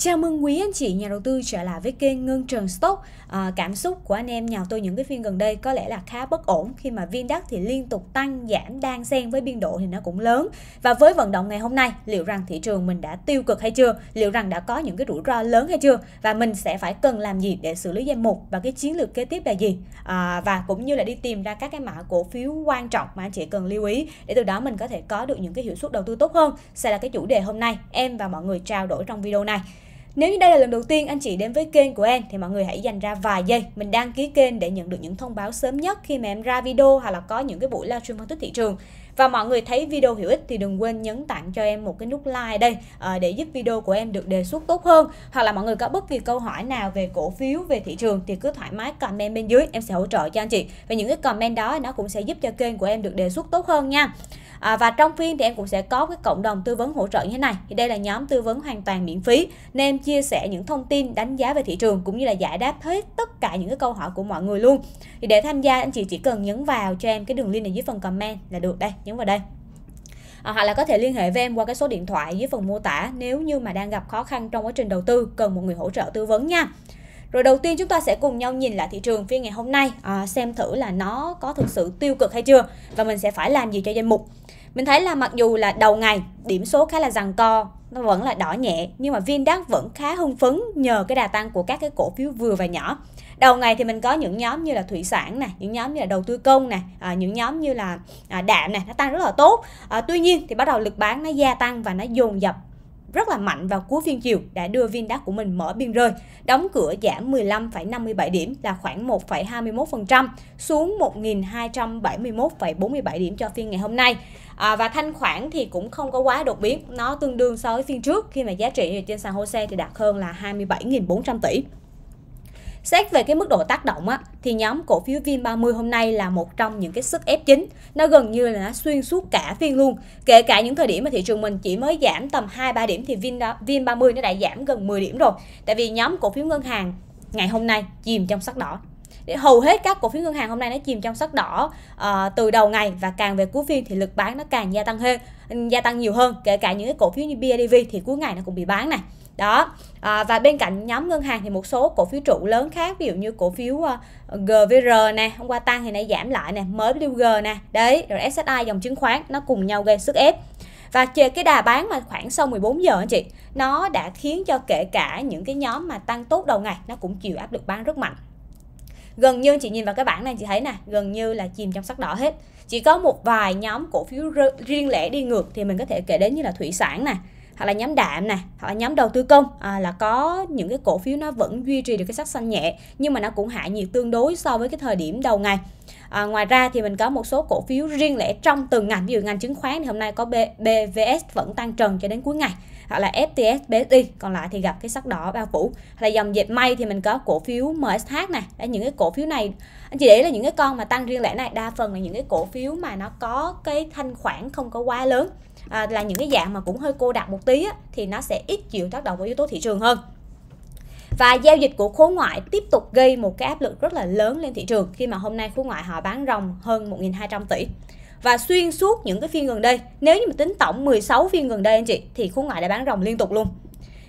Chào mừng quý anh chị nhà đầu tư trở lại với kênh Ngân Trần Stock. À, cảm xúc của anh em nhà tôi những cái phiên gần đây có lẽ là khá bất ổn khi mà viên đắt thì liên tục tăng giảm đang xen với biên độ thì nó cũng lớn. Và với vận động ngày hôm nay, liệu rằng thị trường mình đã tiêu cực hay chưa? Liệu rằng đã có những cái rủi ro lớn hay chưa? Và mình sẽ phải cần làm gì để xử lý danh mục và cái chiến lược kế tiếp là gì? À, và cũng như là đi tìm ra các cái mã cổ phiếu quan trọng mà anh chị cần lưu ý để từ đó mình có thể có được những cái hiệu suất đầu tư tốt hơn. Sẽ là cái chủ đề hôm nay em và mọi người trao đổi trong video này. Nếu như đây là lần đầu tiên anh chị đến với kênh của em thì mọi người hãy dành ra vài giây mình đăng ký kênh để nhận được những thông báo sớm nhất khi mà em ra video hoặc là có những cái buổi livestream phân tích thị trường. Và mọi người thấy video hữu ích thì đừng quên nhấn tặng cho em một cái nút like đây ờ, để giúp video của em được đề xuất tốt hơn. Hoặc là mọi người có bất kỳ câu hỏi nào về cổ phiếu, về thị trường thì cứ thoải mái comment bên dưới, em sẽ hỗ trợ cho anh chị. Và những cái comment đó nó cũng sẽ giúp cho kênh của em được đề xuất tốt hơn nha à, và trong phiên thì em cũng sẽ có cái cộng đồng tư vấn hỗ trợ như thế này thì đây là nhóm tư vấn hoàn toàn miễn phí nên em chia sẻ những thông tin đánh giá về thị trường cũng như là giải đáp hết tất cả những cái câu hỏi của mọi người luôn thì để tham gia anh chị chỉ cần nhấn vào cho em cái đường link ở dưới phần comment là được đây nhấn vào đây à, hoặc là có thể liên hệ với em qua cái số điện thoại dưới phần mô tả nếu như mà đang gặp khó khăn trong quá trình đầu tư cần một người hỗ trợ tư vấn nha rồi đầu tiên chúng ta sẽ cùng nhau nhìn lại thị trường phiên ngày hôm nay à, xem thử là nó có thực sự tiêu cực hay chưa và mình sẽ phải làm gì cho danh mục mình thấy là mặc dù là đầu ngày điểm số khá là rằng co, nó vẫn là đỏ nhẹ nhưng mà VinDAX vẫn khá hưng phấn nhờ cái đà tăng của các cái cổ phiếu vừa và nhỏ. Đầu ngày thì mình có những nhóm như là thủy sản này, những nhóm như là đầu tư công này, à, những nhóm như là à, đạm này nó tăng rất là tốt. À, tuy nhiên thì bắt đầu lực bán nó gia tăng và nó dồn dập rất là mạnh vào cuối phiên chiều đã đưa viên VinDAX của mình mở biên rơi, đóng cửa giảm 15,57 điểm là khoảng 1,21% xuống 1.271,47 điểm cho phiên ngày hôm nay à, và thanh khoản thì cũng không có quá đột biến nó tương đương so với phiên trước khi mà giá trị trên sàn HOSE thì đạt hơn là 27.400 tỷ Xét về cái mức độ tác động á, thì nhóm cổ phiếu VIN30 hôm nay là một trong những cái sức ép chính. Nó gần như là nó xuyên suốt cả phiên luôn. Kể cả những thời điểm mà thị trường mình chỉ mới giảm tầm 2-3 điểm thì Vin đó, VIN30 nó đã giảm gần 10 điểm rồi. Tại vì nhóm cổ phiếu ngân hàng ngày hôm nay chìm trong sắc đỏ hầu hết các cổ phiếu ngân hàng hôm nay nó chìm trong sắc đỏ uh, từ đầu ngày và càng về cuối phiên thì lực bán nó càng gia tăng hơn ừ, gia tăng nhiều hơn kể cả những cái cổ phiếu như BIDV thì cuối ngày nó cũng bị bán này đó à, và bên cạnh nhóm ngân hàng thì một số cổ phiếu trụ lớn khác ví dụ như cổ phiếu uh, ờ, GVR nè hôm qua tăng thì nay giảm lại nè mới MWG nè đấy rồi SSI dòng chứng khoán nó cùng nhau gây sức ép và chờ cái đà bán mà khoảng sau 14 giờ anh chị nó đã khiến cho kể cả những cái nhóm mà tăng tốt đầu ngày nó cũng chịu áp lực bán rất mạnh gần như chị nhìn vào cái bảng này chị thấy nè gần như là chìm trong sắc đỏ hết chỉ có một vài nhóm cổ phiếu riêng lẻ đi ngược thì mình có thể kể đến như là thủy sản nè hoặc là nhóm đạm nè hoặc là nhóm đầu tư công à, là có những cái cổ phiếu nó vẫn duy trì được cái sắc xanh nhẹ nhưng mà nó cũng hạ nhiệt tương đối so với cái thời điểm đầu ngày à, ngoài ra thì mình có một số cổ phiếu riêng lẻ trong từng ngành ví dụ ngành chứng khoán thì hôm nay có B, BVS vẫn tăng trần cho đến cuối ngày hoặc là FTS BSD còn lại thì gặp cái sắc đỏ bao phủ hoặc là dòng dệt may thì mình có cổ phiếu MSH này là những cái cổ phiếu này anh chị để là những cái con mà tăng riêng lẻ này đa phần là những cái cổ phiếu mà nó có cái thanh khoản không có quá lớn à, là những cái dạng mà cũng hơi cô đặc một tí á, thì nó sẽ ít chịu tác động của yếu tố thị trường hơn và giao dịch của khối ngoại tiếp tục gây một cái áp lực rất là lớn lên thị trường khi mà hôm nay khối ngoại họ bán ròng hơn 1.200 tỷ và xuyên suốt những cái phiên gần đây nếu như mà tính tổng 16 phiên gần đây anh chị thì khối ngoại đã bán rồng liên tục luôn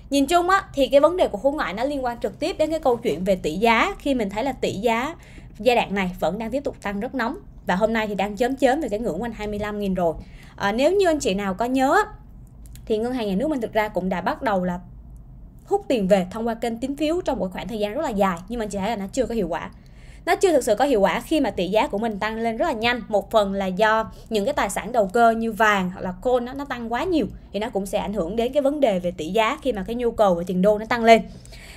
nhìn chung á thì cái vấn đề của khối ngoại nó liên quan trực tiếp đến cái câu chuyện về tỷ giá khi mình thấy là tỷ giá giai đoạn này vẫn đang tiếp tục tăng rất nóng và hôm nay thì đang chớm chớm về cái ngưỡng quanh 25.000 rồi à, nếu như anh chị nào có nhớ thì ngân hàng nhà nước mình thực ra cũng đã bắt đầu là hút tiền về thông qua kênh tín phiếu trong một khoảng thời gian rất là dài nhưng mà chị thấy là nó chưa có hiệu quả nó chưa thực sự có hiệu quả khi mà tỷ giá của mình tăng lên rất là nhanh một phần là do những cái tài sản đầu cơ như vàng hoặc là coin nó, nó tăng quá nhiều thì nó cũng sẽ ảnh hưởng đến cái vấn đề về tỷ giá khi mà cái nhu cầu về tiền đô nó tăng lên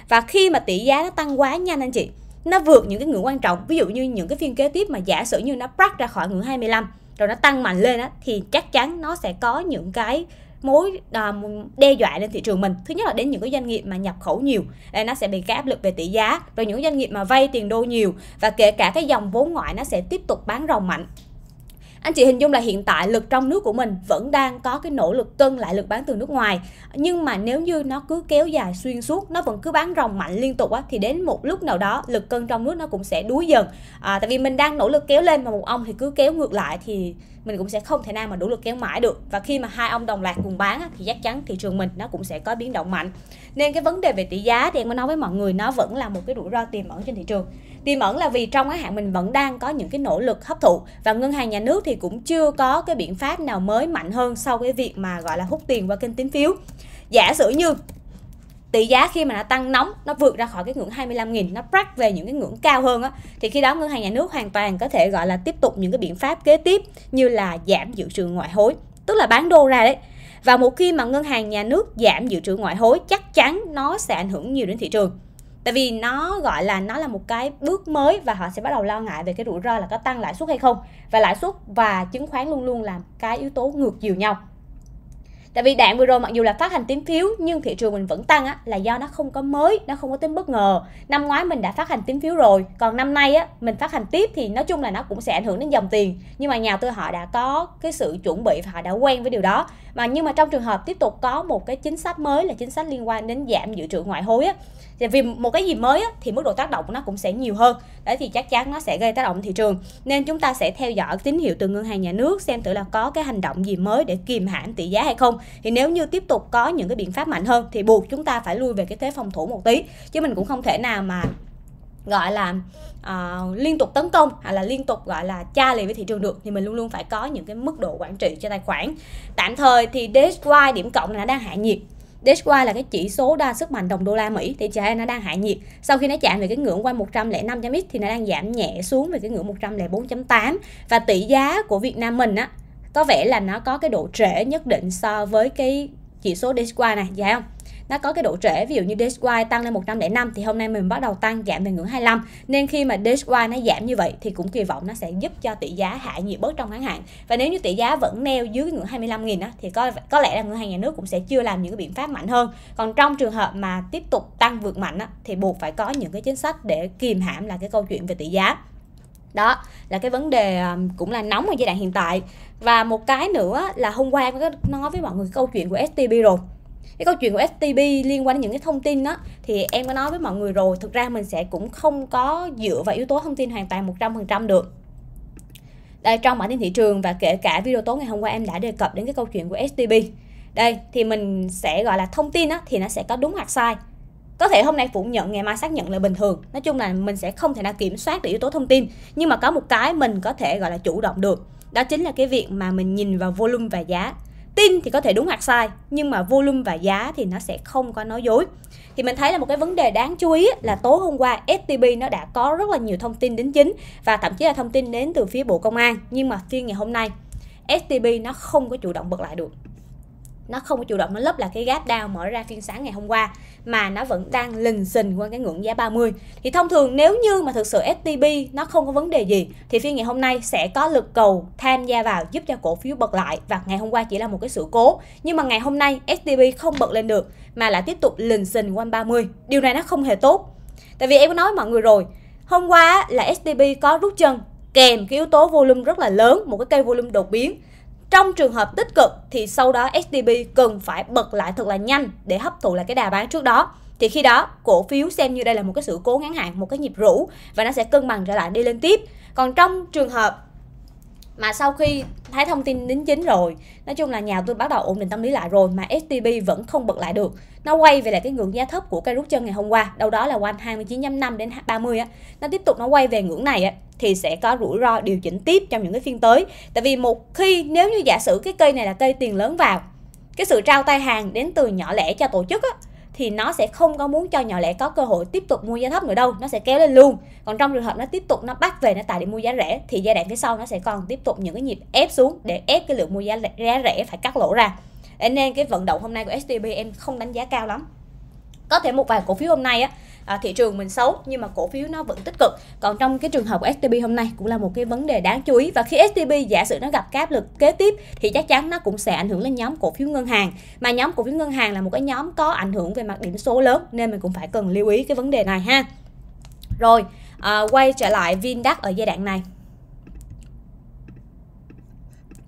và khi mà tỷ giá nó tăng quá nhanh anh chị nó vượt những cái ngưỡng quan trọng ví dụ như những cái phiên kế tiếp mà giả sử như nó break ra khỏi ngưỡng 25 rồi nó tăng mạnh lên á thì chắc chắn nó sẽ có những cái mối à, đe dọa lên thị trường mình thứ nhất là đến những cái doanh nghiệp mà nhập khẩu nhiều đây à, nó sẽ bị cái áp lực về tỷ giá rồi những doanh nghiệp mà vay tiền đô nhiều và kể cả cái dòng vốn ngoại nó sẽ tiếp tục bán rồng mạnh anh chị hình dung là hiện tại lực trong nước của mình vẫn đang có cái nỗ lực cân lại lực bán từ nước ngoài nhưng mà nếu như nó cứ kéo dài xuyên suốt nó vẫn cứ bán rồng mạnh liên tục á thì đến một lúc nào đó lực cân trong nước nó cũng sẽ đuối dần à, tại vì mình đang nỗ lực kéo lên mà một ông thì cứ kéo ngược lại thì mình cũng sẽ không thể nào mà đủ lực kéo mãi được và khi mà hai ông đồng loạt cùng bán thì chắc chắn thị trường mình nó cũng sẽ có biến động mạnh nên cái vấn đề về tỷ giá thì em mới nói với mọi người nó vẫn là một cái rủi ro tiềm ẩn trên thị trường tiềm ẩn là vì trong ngắn hạn mình vẫn đang có những cái nỗ lực hấp thụ và ngân hàng nhà nước thì cũng chưa có cái biện pháp nào mới mạnh hơn sau cái việc mà gọi là hút tiền qua kênh tín phiếu giả sử như tỷ giá khi mà nó tăng nóng nó vượt ra khỏi cái ngưỡng 25.000 nó break về những cái ngưỡng cao hơn á thì khi đó ngân hàng nhà nước hoàn toàn có thể gọi là tiếp tục những cái biện pháp kế tiếp như là giảm dự trữ ngoại hối tức là bán đô ra đấy và một khi mà ngân hàng nhà nước giảm dự trữ ngoại hối chắc chắn nó sẽ ảnh hưởng nhiều đến thị trường tại vì nó gọi là nó là một cái bước mới và họ sẽ bắt đầu lo ngại về cái rủi ro là có tăng lãi suất hay không và lãi suất và chứng khoán luôn luôn là cái yếu tố ngược chiều nhau tại vì đạn vừa rồi mặc dù là phát hành tín phiếu nhưng thị trường mình vẫn tăng á, là do nó không có mới nó không có tính bất ngờ năm ngoái mình đã phát hành tín phiếu rồi còn năm nay á, mình phát hành tiếp thì nói chung là nó cũng sẽ ảnh hưởng đến dòng tiền nhưng mà nhà tư họ đã có cái sự chuẩn bị và họ đã quen với điều đó mà nhưng mà trong trường hợp tiếp tục có một cái chính sách mới là chính sách liên quan đến giảm dự trữ ngoại hối á, vì một cái gì mới á, thì mức độ tác động nó cũng sẽ nhiều hơn đấy thì chắc chắn nó sẽ gây tác động thị trường nên chúng ta sẽ theo dõi tín hiệu từ ngân hàng nhà nước xem thử là có cái hành động gì mới để kìm hãm tỷ giá hay không thì nếu như tiếp tục có những cái biện pháp mạnh hơn thì buộc chúng ta phải lui về cái thế phòng thủ một tí chứ mình cũng không thể nào mà gọi là uh, liên tục tấn công hay là liên tục gọi là cha liền với thị trường được thì mình luôn luôn phải có những cái mức độ quản trị cho tài khoản tạm thời thì DXY điểm cộng là đang hạ nhiệt DXY là cái chỉ số đa sức mạnh đồng đô la Mỹ thì giờ nó đang hạ nhiệt. Sau khi nó chạm về cái ngưỡng quanh 105.x thì nó đang giảm nhẹ xuống về cái ngưỡng 104.8 và tỷ giá của Việt Nam mình á có vẻ là nó có cái độ trễ nhất định so với cái chỉ số DXY này, dạ không? nó có cái độ trễ ví dụ như DXY tăng lên 105 thì hôm nay mình bắt đầu tăng giảm về ngưỡng 25 nên khi mà DXY nó giảm như vậy thì cũng kỳ vọng nó sẽ giúp cho tỷ giá hạ nhiệt bớt trong ngắn hạn và nếu như tỷ giá vẫn neo dưới cái ngưỡng 25.000 á thì có có lẽ là ngân hàng nhà nước cũng sẽ chưa làm những cái biện pháp mạnh hơn còn trong trường hợp mà tiếp tục tăng vượt mạnh á, thì buộc phải có những cái chính sách để kìm hãm là cái câu chuyện về tỷ giá đó là cái vấn đề ờ, cũng là nóng ở giai đoạn hiện tại và một cái nữa là hôm qua em có nói với mọi người câu chuyện của STB rồi cái câu chuyện của STB liên quan đến những cái thông tin đó thì em có nói với mọi người rồi thực ra mình sẽ cũng không có dựa vào yếu tố thông tin hoàn toàn 100% được đây trong bản tin thị trường và kể cả video tối ngày hôm qua em đã đề cập đến cái câu chuyện của STB đây thì mình sẽ gọi là thông tin đó, thì nó sẽ có đúng hoặc sai có thể hôm nay phủ nhận ngày mai xác nhận là bình thường nói chung là mình sẽ không thể nào kiểm soát được yếu tố thông tin nhưng mà có một cái mình có thể gọi là chủ động được đó chính là cái việc mà mình nhìn vào volume và giá tin thì có thể đúng hoặc sai nhưng mà volume và giá thì nó sẽ không có nói dối thì mình thấy là một cái vấn đề đáng chú ý là tối hôm qua STB nó đã có rất là nhiều thông tin đính chính và thậm chí là thông tin đến từ phía Bộ Công an nhưng mà phiên ngày hôm nay STB nó không có chủ động bật lại được nó không có chủ động nó lấp là cái gap down mở ra phiên sáng ngày hôm qua mà nó vẫn đang lình xình qua cái ngưỡng giá 30 thì thông thường nếu như mà thực sự STB nó không có vấn đề gì thì phiên ngày hôm nay sẽ có lực cầu tham gia vào giúp cho cổ phiếu bật lại và ngày hôm qua chỉ là một cái sự cố nhưng mà ngày hôm nay STB không bật lên được mà lại tiếp tục lình xình quanh 30 điều này nó không hề tốt tại vì em có nói mọi người rồi hôm qua là STB có rút chân kèm cái yếu tố volume rất là lớn một cái cây volume đột biến trong trường hợp tích cực thì sau đó STB cần phải bật lại thật là nhanh để hấp thụ lại cái đà bán trước đó thì khi đó cổ phiếu xem như đây là một cái sự cố ngắn hạn một cái nhịp rũ và nó sẽ cân bằng trở lại đi lên tiếp còn trong trường hợp mà sau khi thấy thông tin đính chính rồi nói chung là nhà tôi bắt đầu ổn định tâm lý lại rồi mà STB vẫn không bật lại được nó quay về lại cái ngưỡng giá thấp của cây rút chân ngày hôm qua đâu đó là quanh 29.5 đến 30 á nó tiếp tục nó quay về ngưỡng này á thì sẽ có rủi ro điều chỉnh tiếp trong những cái phiên tới tại vì một khi nếu như giả sử cái cây này là cây tiền lớn vào cái sự trao tay hàng đến từ nhỏ lẻ cho tổ chức á thì nó sẽ không có muốn cho nhỏ lẻ có cơ hội tiếp tục mua giá thấp nữa đâu nó sẽ kéo lên luôn còn trong trường hợp nó tiếp tục nó bắt về nó tạo điểm mua giá rẻ thì giai đoạn phía sau nó sẽ còn tiếp tục những cái nhịp ép xuống để ừ. ép cái lượng mua giá giá rẻ phải cắt lỗ ra nên cái vận động hôm nay của STB em không đánh giá cao lắm có thể một vài cổ phiếu hôm nay á À, thị trường mình xấu nhưng mà cổ phiếu nó vẫn tích cực còn trong cái trường hợp của STB hôm nay cũng là một cái vấn đề đáng chú ý và khi STB giả sử nó gặp cái áp lực kế tiếp thì chắc chắn nó cũng sẽ ảnh hưởng lên nhóm cổ phiếu ngân hàng mà nhóm cổ phiếu ngân hàng là một cái nhóm có ảnh hưởng về mặt điểm số lớn nên mình cũng phải cần lưu ý cái vấn đề này ha rồi à, quay trở lại Vindax ở giai đoạn này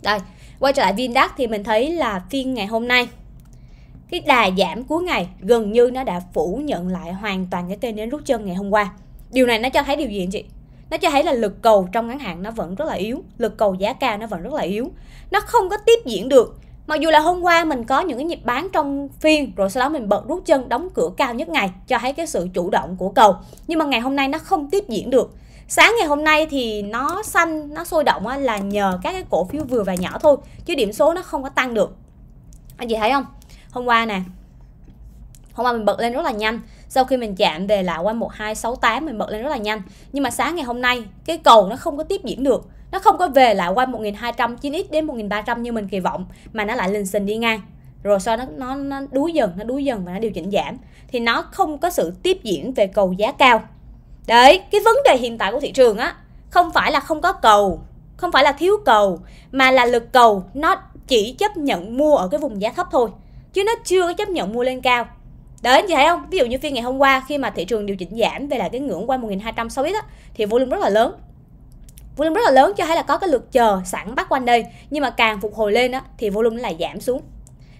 đây quay trở lại Vindax thì mình thấy là phiên ngày hôm nay cái đà giảm cuối ngày gần như nó đã phủ nhận lại hoàn toàn cái tên đến rút chân ngày hôm qua điều này nó cho thấy điều gì anh chị nó cho thấy là lực cầu trong ngắn hạn nó vẫn rất là yếu lực cầu giá cao nó vẫn rất là yếu nó không có tiếp diễn được mặc dù là hôm qua mình có những cái nhịp bán trong phiên rồi sau đó mình bật rút chân đóng cửa cao nhất ngày cho thấy cái sự chủ động của cầu nhưng mà ngày hôm nay nó không tiếp diễn được sáng ngày hôm nay thì nó xanh nó sôi động là nhờ các cái cổ phiếu vừa và nhỏ thôi chứ điểm số nó không có tăng được anh chị thấy không hôm qua nè hôm qua mình bật lên rất là nhanh sau khi mình chạm về lại quanh 1268 mình bật lên rất là nhanh nhưng mà sáng ngày hôm nay cái cầu nó không có tiếp diễn được nó không có về lại quanh 1200 9x đến 1300 như mình kỳ vọng mà nó lại lình xình đi ngang rồi sau đó nó, nó đuối dần nó đuối dần và nó điều chỉnh giảm thì nó không có sự tiếp diễn về cầu giá cao đấy cái vấn đề hiện tại của thị trường á không phải là không có cầu không phải là thiếu cầu mà là lực cầu nó chỉ chấp nhận mua ở cái vùng giá thấp thôi chứ nó chưa có chấp nhận mua lên cao đấy anh chị thấy không ví dụ như phiên ngày hôm qua khi mà thị trường điều chỉnh giảm về lại cái ngưỡng qua 1260 á thì volume rất là lớn volume rất là lớn cho thấy là có cái lượt chờ sẵn bắt quanh đây nhưng mà càng phục hồi lên á thì volume nó lại giảm xuống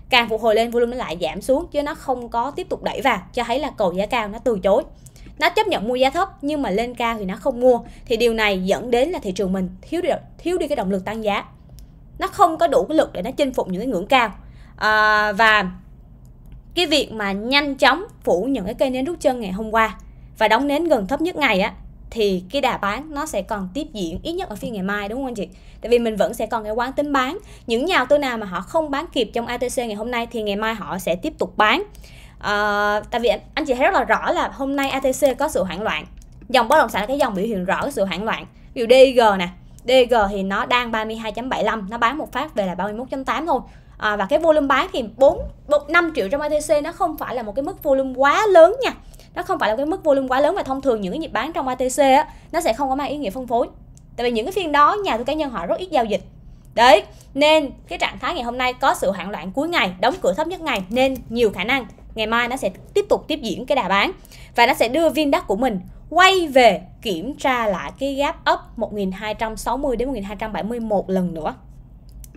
càng phục hồi lên volume nó lại giảm xuống chứ nó không có tiếp tục đẩy vào cho thấy là cầu giá cao nó từ chối nó chấp nhận mua giá thấp nhưng mà lên cao thì nó không mua thì điều này dẫn đến là thị trường mình thiếu đi thiếu đi cái động lực tăng giá nó không có đủ cái lực để nó chinh phục những cái ngưỡng cao à, và cái việc mà nhanh chóng phủ những cái cây nến rút chân ngày hôm qua và đóng nến gần thấp nhất ngày á thì cái đà bán nó sẽ còn tiếp diễn ít nhất ở phiên ngày mai đúng không anh chị? Tại vì mình vẫn sẽ còn cái quán tính bán. Những nhà đầu tư nào mà họ không bán kịp trong ATC ngày hôm nay thì ngày mai họ sẽ tiếp tục bán. À, tại vì anh chị thấy rất là rõ là hôm nay ATC có sự hoảng loạn. Dòng bất động sản là cái dòng biểu hiện rõ sự hoảng loạn. Ví dụ DG nè, DG thì nó đang 32.75, nó bán một phát về là 31.8 thôi à, và cái volume bán thì 4, 4 5 triệu trong ATC nó không phải là một cái mức volume quá lớn nha nó không phải là cái mức volume quá lớn và thông thường những cái nhịp bán trong ATC á nó sẽ không có mang ý nghĩa phân phối tại vì những cái phiên đó nhà tôi cá nhân họ rất ít giao dịch đấy nên cái trạng thái ngày hôm nay có sự hoảng loạn cuối ngày đóng cửa thấp nhất ngày nên nhiều khả năng ngày mai nó sẽ tiếp tục tiếp diễn cái đà bán và nó sẽ đưa viên đắt của mình quay về kiểm tra lại cái gap up 1260 đến 1270 một lần nữa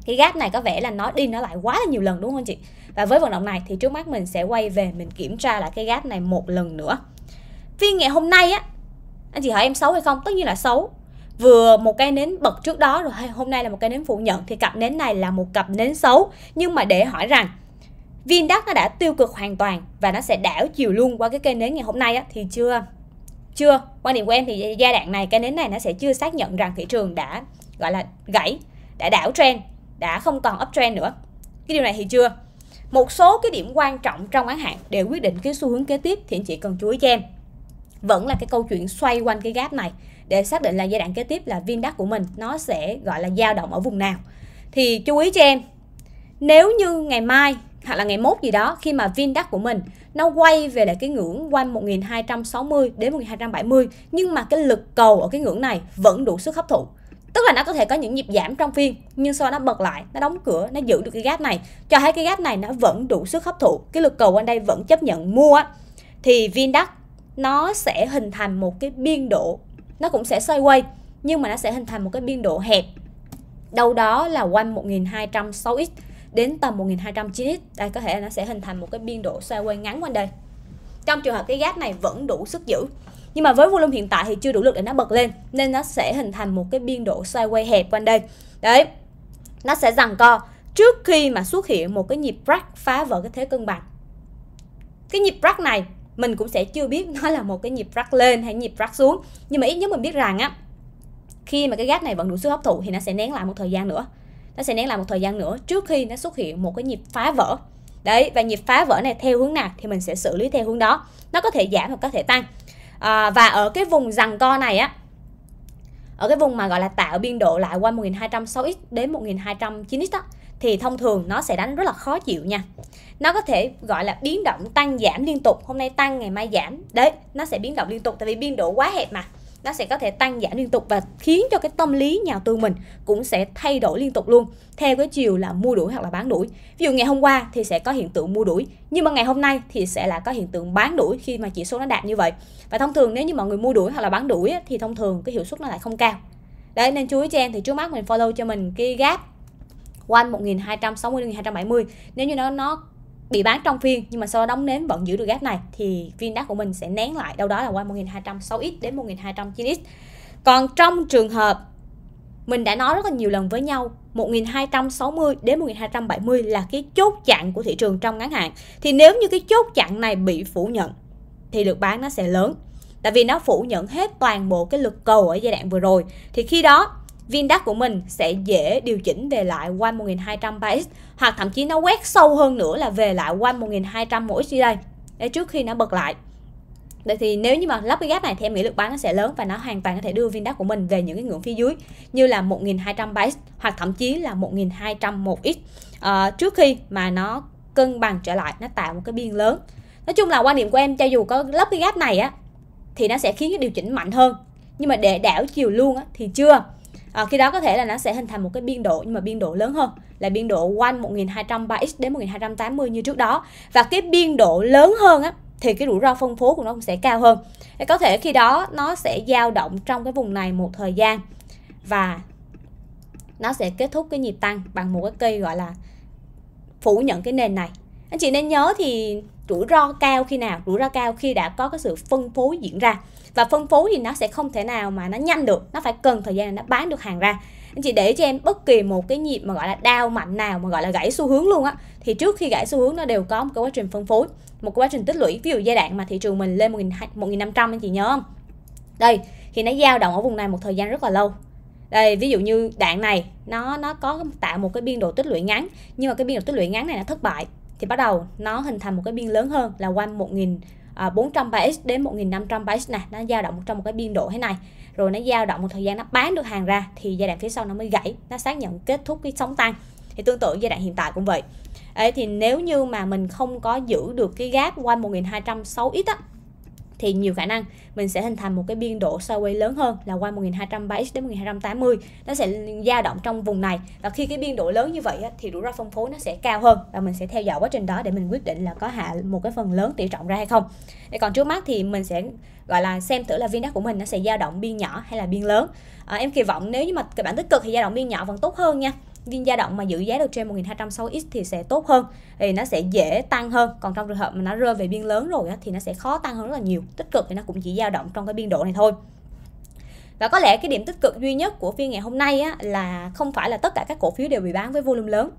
cái gap này có vẻ là nó đi nó lại quá là nhiều lần đúng không chị và với vận động này thì trước mắt mình sẽ quay về mình kiểm tra lại cái gap này một lần nữa phiên ngày hôm nay á anh chị hỏi em xấu hay không tất nhiên là xấu vừa một cái nến bật trước đó rồi hôm nay là một cái nến phủ nhận thì cặp nến này là một cặp nến xấu nhưng mà để hỏi rằng viên đắt nó đã tiêu cực hoàn toàn và nó sẽ đảo chiều luôn qua cái cây nến ngày hôm nay á, thì chưa chưa quan điểm của em thì giai đoạn này cây nến này nó sẽ chưa xác nhận rằng thị trường đã gọi là gãy đã đảo trend đã không còn uptrend nữa cái điều này thì chưa một số cái điểm quan trọng trong ngắn hạn để quyết định cái xu hướng kế tiếp thì anh chị cần chú ý cho em vẫn là cái câu chuyện xoay quanh cái gap này để xác định là giai đoạn kế tiếp là viên đắt của mình nó sẽ gọi là dao động ở vùng nào thì chú ý cho em nếu như ngày mai hoặc là ngày mốt gì đó khi mà viên đắt của mình nó quay về lại cái ngưỡng quanh 1260 đến 1270 nhưng mà cái lực cầu ở cái ngưỡng này vẫn đủ sức hấp thụ tức là nó có thể có những nhịp giảm trong phiên nhưng sau nó bật lại nó đóng cửa nó giữ được cái gap này cho thấy cái gap này nó vẫn đủ sức hấp thụ cái lực cầu quanh đây vẫn chấp nhận mua thì viên VinDAX nó sẽ hình thành một cái biên độ nó cũng sẽ xoay quay nhưng mà nó sẽ hình thành một cái biên độ hẹp đâu đó là quanh 1206x đến tầm 1209x đây có thể là nó sẽ hình thành một cái biên độ xoay quay ngắn quanh đây trong trường hợp cái gap này vẫn đủ sức giữ nhưng mà với volume hiện tại thì chưa đủ lực để nó bật lên nên nó sẽ hình thành một cái biên độ xoay quay hẹp quanh đây đấy nó sẽ giằng co trước khi mà xuất hiện một cái nhịp break phá vỡ cái thế cân bằng cái nhịp break này mình cũng sẽ chưa biết nó là một cái nhịp break lên hay nhịp break xuống nhưng mà ít nhất mình biết rằng á khi mà cái gap này vẫn đủ sức hấp thụ thì nó sẽ nén lại một thời gian nữa nó sẽ nén lại một thời gian nữa trước khi nó xuất hiện một cái nhịp phá vỡ đấy và nhịp phá vỡ này theo hướng nào thì mình sẽ xử lý theo hướng đó nó có thể giảm hoặc có thể tăng à, và ở cái vùng rằng co này á ở cái vùng mà gọi là tạo biên độ lại qua 1206x đến 1209x đó, thì thông thường nó sẽ đánh rất là khó chịu nha nó có thể gọi là biến động tăng giảm liên tục hôm nay tăng ngày mai giảm đấy nó sẽ biến động liên tục tại vì biên độ quá hẹp mà nó sẽ có thể tăng giảm liên tục và khiến cho cái tâm lý nhà tư mình cũng sẽ thay đổi liên tục luôn theo cái chiều là mua đuổi hoặc là bán đuổi ví dụ ngày hôm qua thì sẽ có hiện tượng mua đuổi nhưng mà ngày hôm nay thì sẽ là có hiện tượng bán đuổi khi mà chỉ số nó đạt như vậy và thông thường nếu như mọi người mua đuổi hoặc là bán đuổi thì thông thường cái hiệu suất nó lại không cao đấy nên chú ý cho em thì trước mắt mình follow cho mình cái gap quanh 1260 đến 1270 nếu như nó nó bị bán trong phiên nhưng mà sau đó đóng nến vẫn giữ được gap này thì viên đá của mình sẽ nén lại đâu đó là qua 1206x đến 1209x còn trong trường hợp mình đã nói rất là nhiều lần với nhau 1260 đến 1270 là cái chốt chặn của thị trường trong ngắn hạn thì nếu như cái chốt chặn này bị phủ nhận thì lực bán nó sẽ lớn tại vì nó phủ nhận hết toàn bộ cái lực cầu ở giai đoạn vừa rồi thì khi đó viên DAX của mình sẽ dễ điều chỉnh về lại quanh 1203X hoặc thậm chí nó quét sâu hơn nữa là về lại quanh 1200 mỗi XJ để trước khi nó bật lại Vậy thì nếu như mà lắp cái gap này thì em nghĩ lực bán nó sẽ lớn và nó hoàn toàn có thể đưa viên đá của mình về những cái ngưỡng phía dưới như là 1200 base hoặc thậm chí là 1201 x à, trước khi mà nó cân bằng trở lại nó tạo một cái biên lớn. Nói chung là quan điểm của em cho dù có lắp cái gap này á thì nó sẽ khiến cái điều chỉnh mạnh hơn nhưng mà để đảo chiều luôn á thì chưa à, khi đó có thể là nó sẽ hình thành một cái biên độ nhưng mà biên độ lớn hơn là biên độ quanh 1200 3x đến 1280 như trước đó và cái biên độ lớn hơn á thì cái rủi ro phân phối của nó cũng sẽ cao hơn thì có thể khi đó nó sẽ dao động trong cái vùng này một thời gian và nó sẽ kết thúc cái nhịp tăng bằng một cái cây gọi là phủ nhận cái nền này anh chị nên nhớ thì rủi ro cao khi nào rủi ro cao khi đã có cái sự phân phối diễn ra và phân phối thì nó sẽ không thể nào mà nó nhanh được nó phải cần thời gian để nó bán được hàng ra anh chị để cho em bất kỳ một cái nhịp mà gọi là đau mạnh nào mà gọi là gãy xu hướng luôn á thì trước khi gãy xu hướng nó đều có một cái quá trình phân phối một cái quá trình tích lũy ví dụ giai đoạn mà thị trường mình lên 1500 anh chị nhớ không đây thì nó dao động ở vùng này một thời gian rất là lâu đây ví dụ như đoạn này nó nó có tạo một cái biên độ tích lũy ngắn nhưng mà cái biên độ tích lũy ngắn này nó thất bại thì bắt đầu nó hình thành một cái biên lớn hơn là quanh 1000 400 à, base đến 1500 base này nó dao động trong một cái biên độ thế này rồi nó dao động một thời gian nó bán được hàng ra thì giai đoạn phía sau nó mới gãy nó xác nhận kết thúc cái sóng tăng thì tương tự giai đoạn hiện tại cũng vậy Đấy, thì nếu như mà mình không có giữ được cái gap quanh 1206 ít á thì nhiều khả năng mình sẽ hình thành một cái biên độ sideways lớn hơn là qua 1 1230 đến 1.280 nó sẽ dao động trong vùng này và khi cái biên độ lớn như vậy thì rủi ro phân phối nó sẽ cao hơn và mình sẽ theo dõi quá trình đó để mình quyết định là có hạ một cái phần lớn tỷ trọng ra hay không còn trước mắt thì mình sẽ gọi là xem thử là viên đắt của mình nó sẽ dao động biên nhỏ hay là biên lớn à, em kỳ vọng nếu như mà các bạn tích cực thì dao động biên nhỏ vẫn tốt hơn nha viên dao động mà giữ giá được trên 1260x thì sẽ tốt hơn thì nó sẽ dễ tăng hơn còn trong trường hợp mà nó rơi về biên lớn rồi á, thì nó sẽ khó tăng hơn rất là nhiều tích cực thì nó cũng chỉ dao động trong cái biên độ này thôi và có lẽ cái điểm tích cực duy nhất của phiên ngày hôm nay á, là không phải là tất cả các cổ phiếu đều bị bán với volume lớn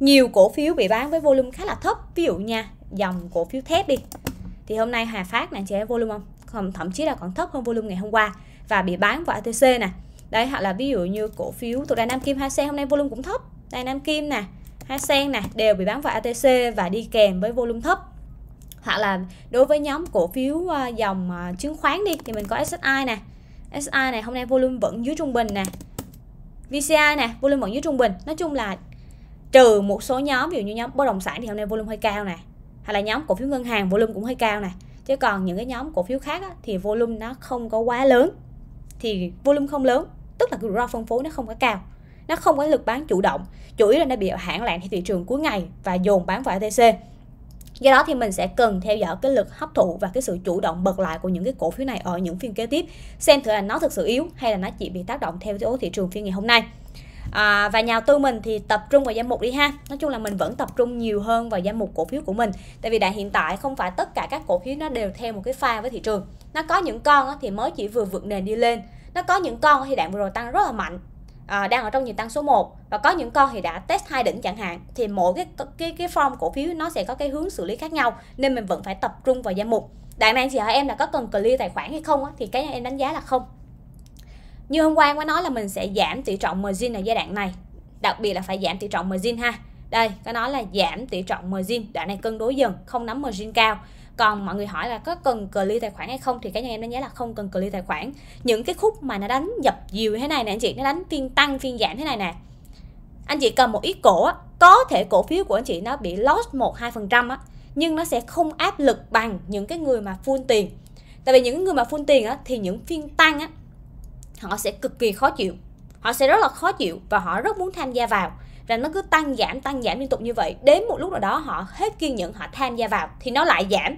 nhiều cổ phiếu bị bán với volume khá là thấp ví dụ nha dòng cổ phiếu thép đi thì hôm nay Hà Phát này chị volume không thậm chí là còn thấp hơn volume ngày hôm qua và bị bán vào ATC nè đây hoặc là ví dụ như cổ phiếu thuộc đài Nam Kim hai Sen hôm nay volume cũng thấp đài Nam Kim nè hai Sen nè đều bị bán vào ATC và đi kèm với volume thấp hoặc là đối với nhóm cổ phiếu à, dòng à, chứng khoán đi thì mình có SSI nè SI này hôm nay volume vẫn dưới trung bình nè VCI nè volume vẫn dưới trung bình nói chung là trừ một số nhóm ví dụ như nhóm bất động sản thì hôm nay volume hơi cao nè hay là nhóm cổ phiếu ngân hàng volume cũng hơi cao nè chứ còn những cái nhóm cổ phiếu khác á, thì volume nó không có quá lớn thì volume không lớn tức là cái rủi ro phân phối nó không có cao nó không có lực bán chủ động chủ yếu là nó bị hạn lạng theo thị trường cuối ngày và dồn bán vào ATC do đó thì mình sẽ cần theo dõi cái lực hấp thụ và cái sự chủ động bật lại của những cái cổ phiếu này ở những phiên kế tiếp xem thử là nó thực sự yếu hay là nó chỉ bị tác động theo yếu thị trường phiên ngày hôm nay À, và nhà đầu tư mình thì tập trung vào danh mục đi ha nói chung là mình vẫn tập trung nhiều hơn vào danh mục cổ phiếu của mình tại vì đại hiện tại không phải tất cả các cổ phiếu nó đều theo một cái pha với thị trường nó có những con thì mới chỉ vừa vượt nền đi lên nó có những con thì đạn vừa rồi tăng rất là mạnh à, đang ở trong nhịp tăng số 1 và có những con thì đã test hai đỉnh chẳng hạn thì mỗi cái cái cái form cổ phiếu nó sẽ có cái hướng xử lý khác nhau nên mình vẫn phải tập trung vào danh mục đạn này chị hỏi em là có cần clear tài khoản hay không á, thì cái em đánh giá là không như hôm qua em có nói là mình sẽ giảm tỷ trọng margin ở giai đoạn này đặc biệt là phải giảm tỷ trọng margin ha đây có nói là giảm tỷ trọng margin đoạn này cân đối dần không nắm margin cao còn mọi người hỏi là có cần clear tài khoản hay không thì cá nhân em đánh giá là không cần clear tài khoản những cái khúc mà nó đánh dập dìu thế này nè anh chị nó đánh phiên tăng phiên giảm thế này nè anh chị cầm một ít cổ có thể cổ phiếu của anh chị nó bị lost một hai phần trăm nhưng nó sẽ không áp lực bằng những cái người mà full tiền tại vì những người mà full tiền á, thì những phiên tăng á, họ sẽ cực kỳ khó chịu họ sẽ rất là khó chịu và họ rất muốn tham gia vào là nó cứ tăng giảm tăng giảm liên tục như vậy đến một lúc nào đó họ hết kiên nhẫn họ tham gia vào thì nó lại giảm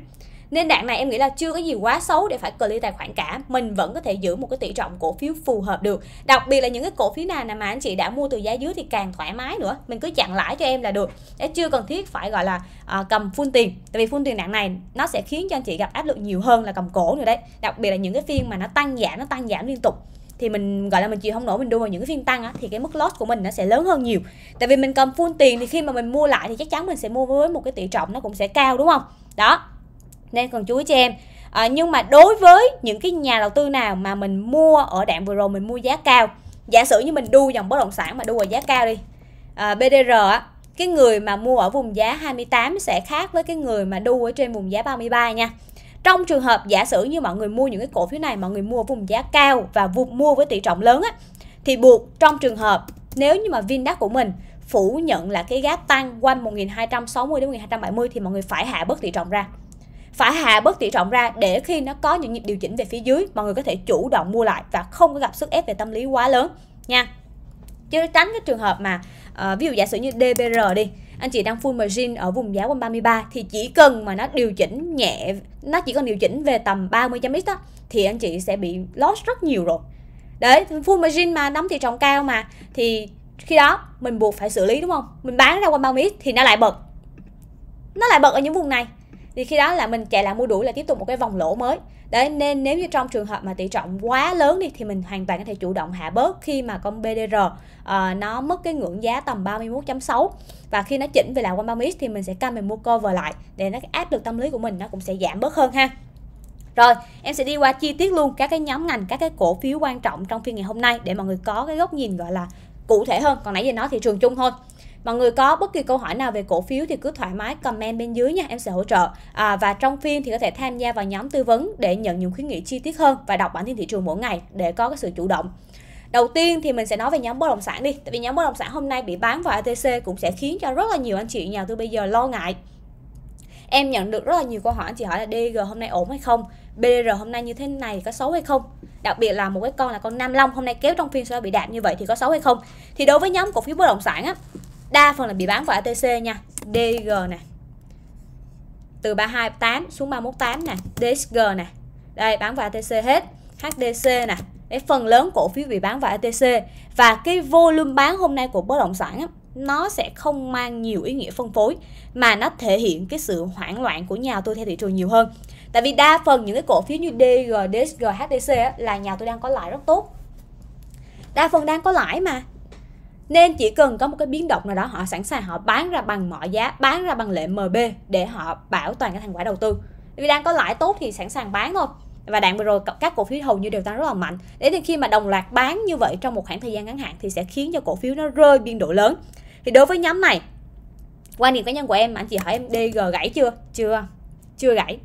nên đạn này em nghĩ là chưa có gì quá xấu để phải clear tài khoản cả mình vẫn có thể giữ một cái tỷ trọng cổ phiếu phù hợp được đặc biệt là những cái cổ phiếu nào mà anh chị đã mua từ giá dưới thì càng thoải mái nữa mình cứ chặn lãi cho em là được để chưa cần thiết phải gọi là à, cầm full tiền tại vì full tiền đạn này nó sẽ khiến cho anh chị gặp áp lực nhiều hơn là cầm cổ nữa đấy đặc biệt là những cái phiên mà nó tăng giảm nó tăng giảm liên tục thì mình gọi là mình chịu không nổi mình đua vào những cái phiên tăng á thì cái mức loss của mình nó sẽ lớn hơn nhiều tại vì mình cầm full tiền thì khi mà mình mua lại thì chắc chắn mình sẽ mua với một cái tỷ trọng nó cũng sẽ cao đúng không đó nên cần chú ý cho em à, nhưng mà đối với những cái nhà đầu tư nào mà mình mua ở đạn vừa rồi mình mua giá cao giả sử như mình đu dòng bất động sản mà đu ở giá cao đi à, BDR á cái người mà mua ở vùng giá 28 sẽ khác với cái người mà đu ở trên vùng giá 33 nha trong trường hợp giả sử như mọi người mua những cái cổ phiếu này mọi người mua vùng giá cao và vùng mua với tỷ trọng lớn á thì buộc trong trường hợp nếu như mà Vindax của mình phủ nhận là cái gap tăng quanh 1260 đến 1270 thì mọi người phải hạ bớt tỷ trọng ra phải hạ bớt tỷ trọng ra để khi nó có những nhịp điều chỉnh về phía dưới mọi người có thể chủ động mua lại và không có gặp sức ép về tâm lý quá lớn nha chứ tránh cái trường hợp mà uh, ví dụ giả sử như DBR đi anh chị đang full margin ở vùng giá quanh 33 thì chỉ cần mà nó điều chỉnh nhẹ nó chỉ cần điều chỉnh về tầm 30 chấm x đó thì anh chị sẽ bị loss rất nhiều rồi đấy full margin mà nắm thị trọng cao mà thì khi đó mình buộc phải xử lý đúng không mình bán ra quanh 30 x thì nó lại bật nó lại bật ở những vùng này thì khi đó là mình chạy lại mua đuổi là tiếp tục một cái vòng lỗ mới đấy nên nếu như trong trường hợp mà tỷ trọng quá lớn đi thì mình hoàn toàn có thể chủ động hạ bớt khi mà con BDR uh, ờ, nó mất cái ngưỡng giá tầm 31.6 và khi nó chỉnh về lại quanh 30 thì mình sẽ cam mình mua cover lại để nó áp được tâm lý của mình nó cũng sẽ giảm bớt hơn ha rồi, em sẽ đi qua chi tiết luôn các cái nhóm ngành, các cái cổ phiếu quan trọng trong phiên ngày hôm nay để mọi người có cái góc nhìn gọi là cụ thể hơn. Còn nãy giờ nói thị trường chung thôi mọi người có bất kỳ câu hỏi nào về cổ phiếu thì cứ thoải mái comment bên dưới nha em sẽ hỗ trợ à, và trong phiên thì có thể tham gia vào nhóm tư vấn để nhận những khuyến nghị chi tiết hơn và đọc bản tin thị trường mỗi ngày để có cái sự chủ động đầu tiên thì mình sẽ nói về nhóm bất động sản đi tại vì nhóm bất động sản hôm nay bị bán vào ATC cũng sẽ khiến cho rất là nhiều anh chị nhà tôi bây giờ lo ngại em nhận được rất là nhiều câu hỏi anh chị hỏi là DG hôm nay ổn hay không BR hôm nay như thế này có xấu hay không đặc biệt là một cái con là con Nam Long hôm nay kéo trong phiên sẽ bị đạp như vậy thì có xấu hay không thì đối với nhóm cổ phiếu bất động sản á đa phần là bị bán vào ATC nha DG nè từ 328 xuống 318 nè DSG nè đây bán vào ATC hết HDC nè để phần lớn cổ phiếu bị bán vào ATC và cái volume bán hôm nay của bất động sản á, nó sẽ không mang nhiều ý nghĩa phân phối mà nó thể hiện cái sự hoảng loạn của nhà tôi theo thị trường nhiều hơn tại vì đa phần những cái cổ phiếu như DG, DSG, HDC á, là nhà tôi đang có lãi rất tốt đa phần đang có lãi mà nên chỉ cần có một cái biến động nào đó họ sẵn sàng họ bán ra bằng mọi giá bán ra bằng lệ MB để họ bảo toàn cái thành quả đầu tư vì đang có lãi tốt thì sẵn sàng bán thôi và đạn vừa rồi các cổ phiếu hầu như đều tăng rất là mạnh đến khi mà đồng loạt bán như vậy trong một khoảng thời gian ngắn hạn thì sẽ khiến cho cổ phiếu nó rơi biên độ lớn thì đối với nhóm này quan điểm cá nhân của em anh chị hỏi em DG gãy chưa chưa chưa gãy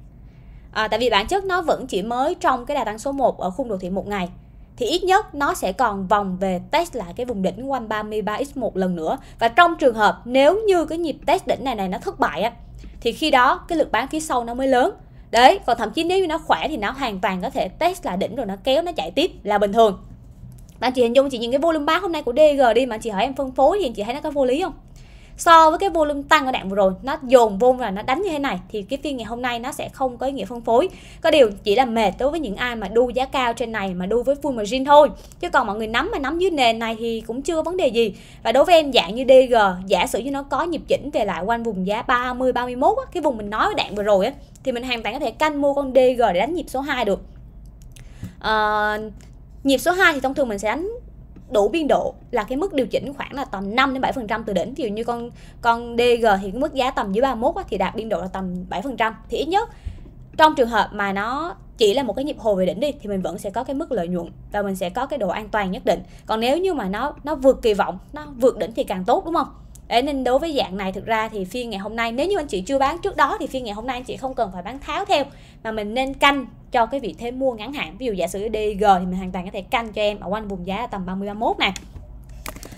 à, tại vì bản chất nó vẫn chỉ mới trong cái đà tăng số 1 ở khung đồ thị một ngày thì ít nhất nó sẽ còn vòng về test lại cái vùng đỉnh quanh 33x một lần nữa và trong trường hợp nếu như cái nhịp test đỉnh này này nó thất bại á thì khi đó cái lực bán phía sau nó mới lớn đấy còn thậm chí nếu như nó khỏe thì nó hoàn toàn có thể test là đỉnh rồi nó kéo nó chạy tiếp là bình thường bạn chị hình dung chị nhìn cái volume bán hôm nay của DG đi mà chị hỏi em phân phối thì chị thấy nó có vô lý không so với cái volume tăng ở đoạn vừa rồi nó dồn vôn là nó đánh như thế này thì cái phiên ngày hôm nay nó sẽ không có ý nghĩa phân phối có điều chỉ là mệt đối với những ai mà đu giá cao trên này mà đu với full margin thôi chứ còn mọi người nắm mà nắm dưới nền này thì cũng chưa vấn đề gì và đối với em dạng như DG giả sử như nó có nhịp chỉnh về lại quanh vùng giá 30 31 á, cái vùng mình nói ở đoạn vừa rồi á thì mình hoàn toàn có thể canh mua con DG để đánh nhịp số 2 được à, nhịp số 2 thì thông thường mình sẽ đánh đủ biên độ là cái mức điều chỉnh khoảng là tầm 5 đến 7% từ đỉnh. Ví dụ như con con DG thì cái mức giá tầm dưới 31 á, thì đạt biên độ là tầm 7% thì ít nhất trong trường hợp mà nó chỉ là một cái nhịp hồi về đỉnh đi thì mình vẫn sẽ có cái mức lợi nhuận và mình sẽ có cái độ an toàn nhất định còn nếu như mà nó nó vượt kỳ vọng nó vượt đỉnh thì càng tốt đúng không để nên đối với dạng này thực ra thì phiên ngày hôm nay nếu như anh chị chưa bán trước đó thì phiên ngày hôm nay anh chị không cần phải bán tháo theo mà mình nên canh cho cái vị thế mua ngắn hạn. Ví dụ giả sử DG thì mình hoàn toàn có thể canh cho em ở quanh vùng giá tầm 30 31 này.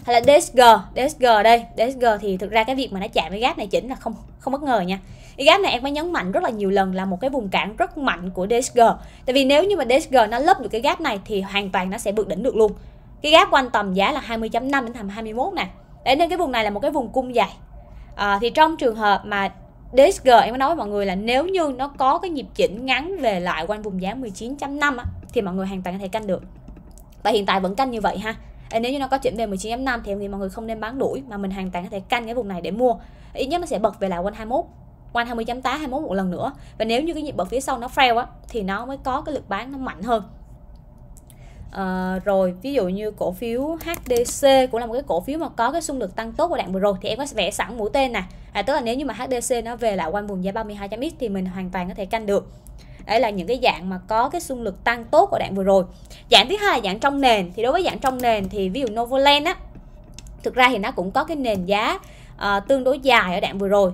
Hay là DSG, DSG đây, DSG thì thực ra cái việc mà nó chạm cái gáp này chỉnh là không không bất ngờ nha. Cái gáp này em mới nhấn mạnh rất là nhiều lần là một cái vùng cản rất mạnh của DSG. Tại vì nếu như mà DSG nó lấp được cái gáp này thì hoàn toàn nó sẽ vượt đỉnh được luôn. Cái gáp quanh tầm giá là 20.5 đến tầm 21 này Đấy nên cái vùng này là một cái vùng cung dài. À, thì trong trường hợp mà DSG em có nói với mọi người là nếu như nó có cái nhịp chỉnh ngắn về lại quanh vùng giá 19.5 á, thì mọi người hoàn toàn có thể canh được. Và hiện tại vẫn canh như vậy ha. nếu như nó có chỉnh về 19.5 thì em nghĩ mọi người không nên bán đuổi mà mình hoàn toàn có thể canh cái vùng này để mua. Ít nhất nó sẽ bật về lại quanh 21 quanh 20.8 21 một lần nữa. Và nếu như cái nhịp bật phía sau nó fail á thì nó mới có cái lực bán nó mạnh hơn. À, rồi ví dụ như cổ phiếu HDC cũng là một cái cổ phiếu mà có cái xung lực tăng tốt của đoạn vừa rồi thì em có vẽ sẵn mũi tên nè à, tức là nếu như mà HDC nó về lại quanh vùng giá 32.x thì mình hoàn toàn có thể canh được đấy là những cái dạng mà có cái xung lực tăng tốt của đoạn vừa rồi dạng thứ hai là dạng trong nền thì đối với dạng trong nền thì ví dụ Novoland á thực ra thì nó cũng có cái nền giá uh, tương đối dài ở đoạn vừa rồi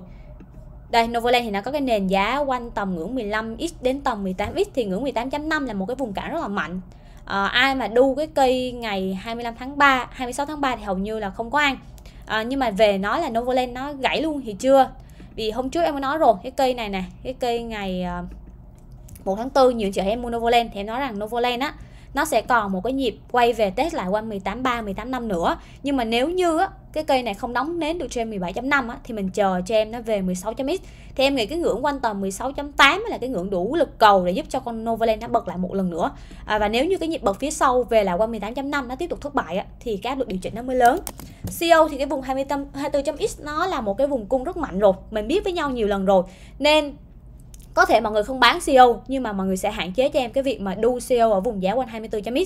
đây Novoland thì nó có cái nền giá quanh tầm ngưỡng 15x đến tầm 18x thì ngưỡng 18.5 là một cái vùng cản rất là mạnh à, ai mà đu cái cây ngày 25 tháng 3 26 tháng 3 thì hầu như là không có ăn à, nhưng mà về nói là Novoland nó gãy luôn thì chưa vì hôm trước em có nói rồi cái cây này nè cái cây ngày 1 ờ, tháng 4 nhiều chị em mua Novoland thì em nói rằng Novoland á nó sẽ còn một cái nhịp quay về test lại quanh 18.3, 18.5 nữa nhưng mà nếu như á, cái cây này không đóng nến được trên em 17.5 á, thì mình chờ cho em nó về 16.x thì em nghĩ cái ngưỡng quanh tầm 16.8 là cái ngưỡng đủ lực cầu để giúp cho con Novaland nó bật lại một lần nữa à, và nếu như cái nhịp bật phía sau về lại quanh 18.5 nó tiếp tục thất bại á, thì cái áp lực điều chỉnh nó mới lớn CO thì cái vùng 24.x nó là một cái vùng cung rất mạnh rồi mình biết với nhau nhiều lần rồi nên có thể mọi người không bán CO e nhưng mà mọi người sẽ hạn chế cho em cái việc mà đu CO e ở vùng giá quanh 24.x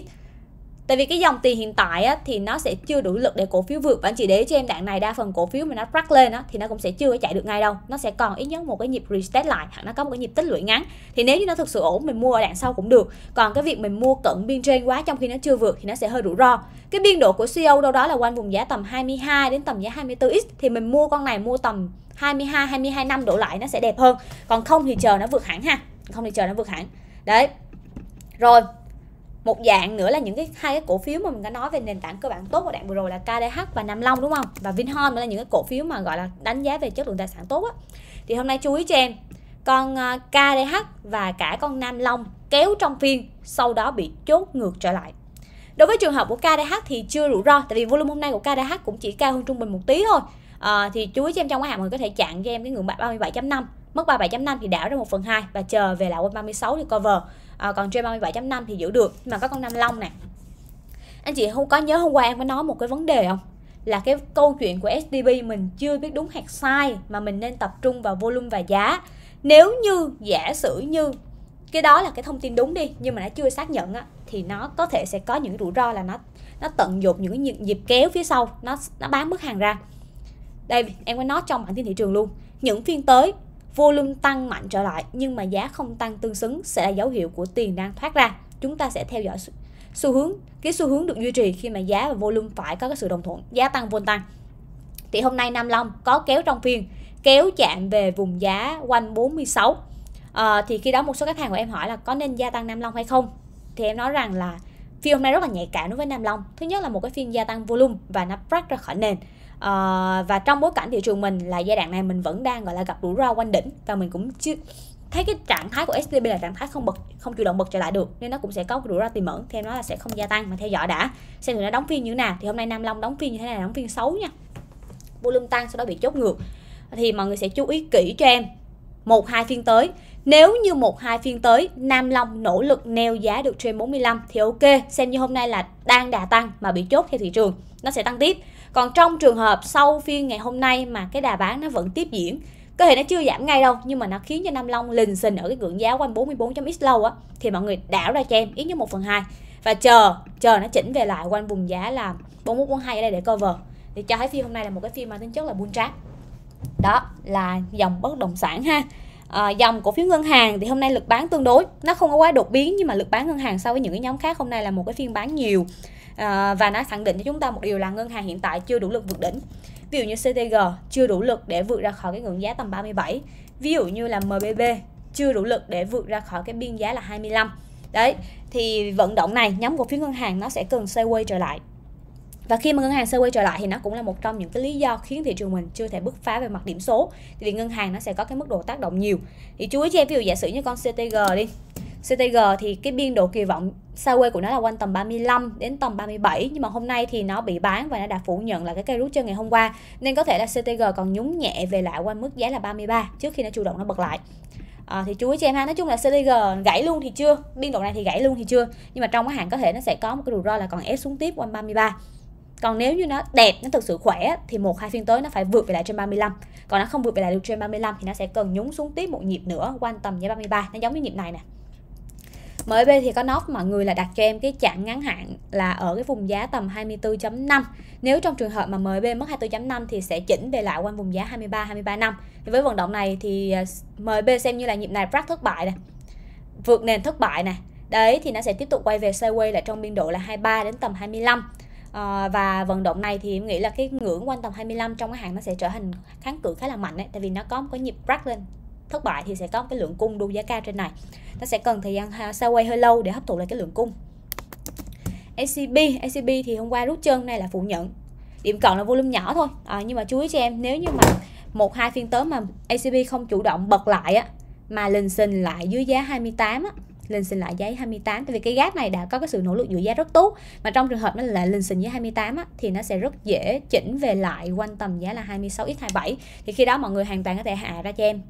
tại vì cái dòng tiền hiện tại á, thì nó sẽ chưa đủ lực để cổ phiếu vượt và anh chị để cho em đoạn này đa phần cổ phiếu mà nó crack lên á, thì nó cũng sẽ chưa chạy được ngay đâu nó sẽ còn ít nhất một cái nhịp reset lại hoặc nó có một cái nhịp tích lũy ngắn thì nếu như nó thực sự ổn mình mua ở đoạn sau cũng được còn cái việc mình mua cận biên trên quá trong khi nó chưa vượt thì nó sẽ hơi rủi ro cái biên độ của co e đâu đó là quanh vùng giá tầm 22 đến tầm giá 24x thì mình mua con này mua tầm 22 22 năm độ lại nó sẽ đẹp hơn còn không thì chờ nó vượt hẳn ha không thì chờ nó vượt hẳn đấy rồi một dạng nữa là những cái hai cái cổ phiếu mà mình đã nói về nền tảng cơ bản tốt của đoạn vừa rồi là KDH và Nam Long đúng không và Vinhome là những cái cổ phiếu mà gọi là đánh giá về chất lượng tài sản tốt á thì hôm nay chú ý cho em con à, KDH và cả con Nam Long kéo trong phiên sau đó bị chốt ngược trở lại đối với trường hợp của KDH thì chưa rủi ro tại vì volume hôm nay của KDH cũng chỉ cao hơn trung bình một tí thôi à, thì chú ý cho em trong cái hạng mình có thể chặn cho em cái ngưỡng 37.5 mất 37.5 thì đảo ra 1 phần 2 và chờ về lại quanh 36 thì cover à, còn J 37.5 thì giữ được nhưng mà có con Nam Long nè anh chị không có nhớ hôm qua em có nói một cái vấn đề không là cái câu chuyện của SDB mình chưa biết đúng hạt sai mà mình nên tập trung vào volume và giá nếu như giả sử như cái đó là cái thông tin đúng đi nhưng mà nó chưa xác nhận á thì nó có thể sẽ có những rủi ro là nó nó tận dụng những cái nhịp kéo phía sau nó nó bán mức hàng ra đây em có nói trong bản tin thị trường luôn những phiên tới volume tăng mạnh trở lại nhưng mà giá không tăng tương xứng sẽ là dấu hiệu của tiền đang thoát ra chúng ta sẽ theo dõi xu hướng cái xu hướng được duy trì khi mà giá và volume phải có cái sự đồng thuận giá tăng volume tăng thì hôm nay Nam Long có kéo trong phiên kéo chạm về vùng giá quanh 46 à, ờ, thì khi đó một số khách hàng của em hỏi là có nên gia tăng Nam Long hay không thì em nói rằng là phiên hôm nay rất là nhạy cảm đối với Nam Long thứ nhất là một cái phiên gia tăng volume và nó break ra khỏi nền uh, và trong bối cảnh thị trường mình là giai đoạn này mình vẫn đang gọi là gặp rủi ro quanh đỉnh và mình cũng chưa thấy cái trạng thái của STB là trạng thái không bật không chủ động bật trở lại được nên nó cũng sẽ có rủi ro tiềm ẩn theo nó là sẽ không gia tăng mà theo dõi đã xem thử nó đóng phiên như thế nào thì hôm nay Nam Long đóng phiên như thế này đóng phiên xấu nha volume tăng sau đó bị chốt ngược thì mọi người sẽ chú ý kỹ cho em một hai phiên tới nếu như một hai phiên tới Nam Long nỗ lực neo giá được trên 45 thì ok xem như hôm nay là đang đà tăng mà bị chốt theo thị trường nó sẽ tăng tiếp còn trong trường hợp sau phiên ngày hôm nay mà cái đà bán nó vẫn tiếp diễn có thể nó chưa giảm ngay đâu nhưng mà nó khiến cho Nam Long lình xình ở cái ngưỡng giá quanh 44.x lâu á thì mọi người đảo ra cho em ít nhất 1 phần 2 và chờ chờ nó chỉnh về lại quanh vùng giá là 4142 ở đây để cover thì cho thấy phiên hôm nay là một cái phiên mà tính chất là buôn trap đó là dòng bất động sản ha à, dòng cổ phiếu ngân hàng thì hôm nay lực bán tương đối nó không có quá đột biến nhưng mà lực bán ngân hàng so với những cái nhóm khác hôm nay là một cái phiên bán nhiều Ờ, và nó khẳng định cho chúng ta một điều là ngân hàng hiện tại chưa đủ lực vượt đỉnh ví dụ như CTG chưa đủ lực để vượt ra khỏi cái ngưỡng giá tầm 37 ví dụ như là MBB chưa đủ lực để vượt ra khỏi cái biên giá là 25 đấy thì vận động này nhóm cổ phiếu ngân hàng nó sẽ cần xoay quay trở lại và khi mà ngân hàng xoay quay trở lại thì nó cũng là một trong những cái lý do khiến thị trường mình chưa thể bứt phá về mặt điểm số thì vì ngân hàng nó sẽ có cái mức độ tác động nhiều thì chú ý cho em ví dụ giả sử như con CTG đi CTG thì cái biên độ kỳ vọng xa quê của nó là quanh tầm 35 đến tầm 37 nhưng mà hôm nay thì nó bị bán và nó đã phủ nhận là cái cây rút chân ngày hôm qua nên có thể là CTG còn nhúng nhẹ về lại quanh mức giá là 33 trước khi nó chủ động nó bật lại à, thì chú ý cho em ha nói chung là CTG gãy luôn thì chưa biên độ này thì gãy luôn thì chưa nhưng mà trong cái hạn có thể nó sẽ có một cái rủi ro là còn ép xuống tiếp quanh 33 còn nếu như nó đẹp nó thực sự khỏe thì một hai phiên tới nó phải vượt về lại trên 35 còn nó không vượt về lại được trên 35 thì nó sẽ cần nhúng xuống tiếp một nhịp nữa quanh tầm giá 33 nó giống như nhịp này nè MB thì có nốt mọi người là đặt cho em cái chặn ngắn hạn là ở cái vùng giá tầm 24.5 nếu trong trường hợp mà MB mất 24.5 thì sẽ chỉnh về lại quanh vùng giá 23 23 năm thì với vận động này thì à, MB xem như là nhịp này rác thất bại này, vượt nền thất bại này. đấy thì nó sẽ tiếp tục quay về sideways là trong biên độ là 23 đến tầm 25 à, ờ, và vận động này thì em nghĩ là cái ngưỡng quanh tầm 25 trong cái hàng nó sẽ trở thành kháng cự khá là mạnh đấy tại vì nó có một cái nhịp break lên thất bại thì sẽ có cái lượng cung đu giá cao trên này nó sẽ cần thời gian sao quay hơi lâu để hấp thụ lại cái lượng cung ACB ACB thì hôm qua rút chân này là phụ nhận điểm cộng là volume nhỏ thôi à, nhưng mà chú ý cho em nếu như mà một hai phiên tới mà ACB không chủ động bật lại á mà lình xình lại dưới giá 28 á lên xin lại giấy 28 tại vì cái gap này đã có cái sự nỗ lực giữ giá rất tốt mà trong trường hợp nó lại lên xin với 28 á, thì nó sẽ rất dễ chỉnh về lại quanh tầm giá là 26x27 thì khi đó mọi người hoàn toàn có thể hạ ra cho em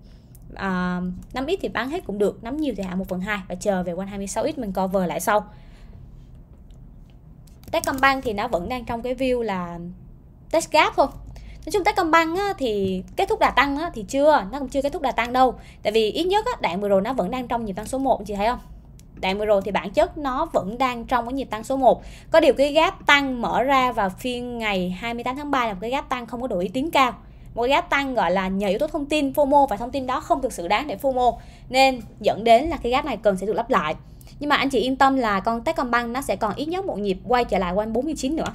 à, ờ, 5x thì bán hết cũng được nắm nhiều thì hạ 1 phần 2 và chờ về quanh 26x mình cover lại sau Techcombank thì nó vẫn đang trong cái view là test gap thôi Nói chung Techcombank á, thì kết thúc đà tăng á, thì chưa, nó cũng chưa kết thúc đà tăng đâu Tại vì ít nhất á, đoạn vừa rồi nó vẫn đang trong nhịp tăng số 1, chị thấy không? Đoạn vừa rồi thì bản chất nó vẫn đang trong cái nhịp tăng số 1 Có điều cái gap tăng mở ra vào phiên ngày 28 tháng 3 là một cái gap tăng không có độ ý tín cao một cái tăng gọi là nhờ yếu tố thông tin FOMO và thông tin đó không thực sự đáng để FOMO nên dẫn đến là cái gap này cần sẽ được lắp lại nhưng mà anh chị yên tâm là con Techcombank nó sẽ còn ít nhất một nhịp quay trở lại quanh 49 nữa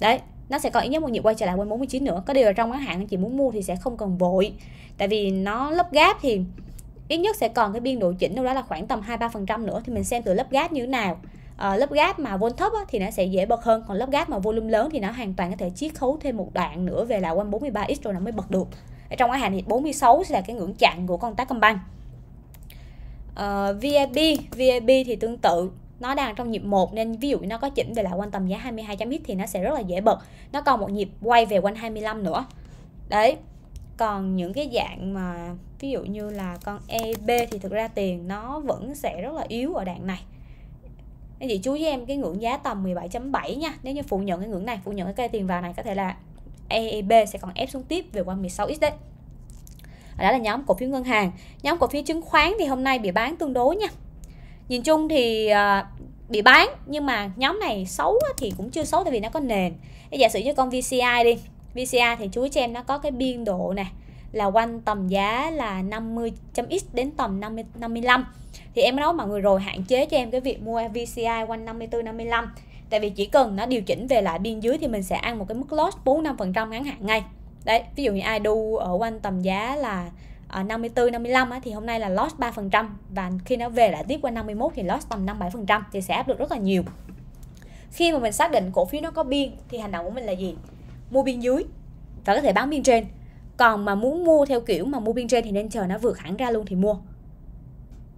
đấy nó sẽ còn ít nhất một nhịp quay trở lại quanh 49 nữa có điều là trong ngắn hạn anh chị muốn mua thì sẽ không cần vội tại vì nó lấp gap thì ít nhất sẽ còn cái biên độ chỉnh đâu đó là khoảng tầm 2-3% nữa thì mình xem từ lớp gap như thế nào Ờ, lớp gáp mà volume thấp á, thì nó sẽ dễ bật hơn còn lớp gáp mà volume lớn thì nó hoàn toàn có thể chiết khấu thêm một đoạn nữa về là quanh 43x rồi nó mới bật được ở trong cái hàng thì 46 sẽ là cái ngưỡng chặn của con tác công banh ờ, uh, VIP VIP thì tương tự nó đang trong nhịp 1 nên ví dụ nó có chỉnh về lại quanh tầm giá 22 chấm thì nó sẽ rất là dễ bật nó còn một nhịp quay về quanh 25 nữa đấy còn những cái dạng mà ví dụ như là con EB thì thực ra tiền nó vẫn sẽ rất là yếu ở đoạn này nên chị chú với em cái ngưỡng giá tầm 17.7 nha nếu như phụ nhận cái ngưỡng này phụ nhận cái cây tiền vào này có thể là AEB sẽ còn ép xuống tiếp về qua 16x đấy đó là nhóm cổ phiếu ngân hàng nhóm cổ phiếu chứng khoán thì hôm nay bị bán tương đối nha nhìn chung thì ờ, bị bán nhưng mà nhóm này xấu thì cũng chưa xấu tại vì nó có nền giả sử như con VCI đi VCI thì chú cho em nó có cái biên độ này là quanh tầm giá là 50.x đến tầm 50 55 thì em nói mọi người rồi hạn chế cho em cái việc mua VCI quanh 54 55 tại vì chỉ cần nó điều chỉnh về lại biên dưới thì mình sẽ ăn một cái mức loss 4 5 phần trăm ngắn hạn ngay đấy ví dụ như ai đu ở quanh tầm giá là 54 ờ, 55 á, thì hôm nay là loss 3 phần trăm và khi nó về lại tiếp quanh 51 thì loss tầm 5 7 phần trăm thì sẽ áp được rất là nhiều khi mà mình xác định cổ phiếu nó có biên thì hành động của mình là gì mua biên dưới và có thể bán biên trên còn mà muốn mua theo kiểu mà mua biên trên thì nên chờ nó vượt hẳn ra luôn thì mua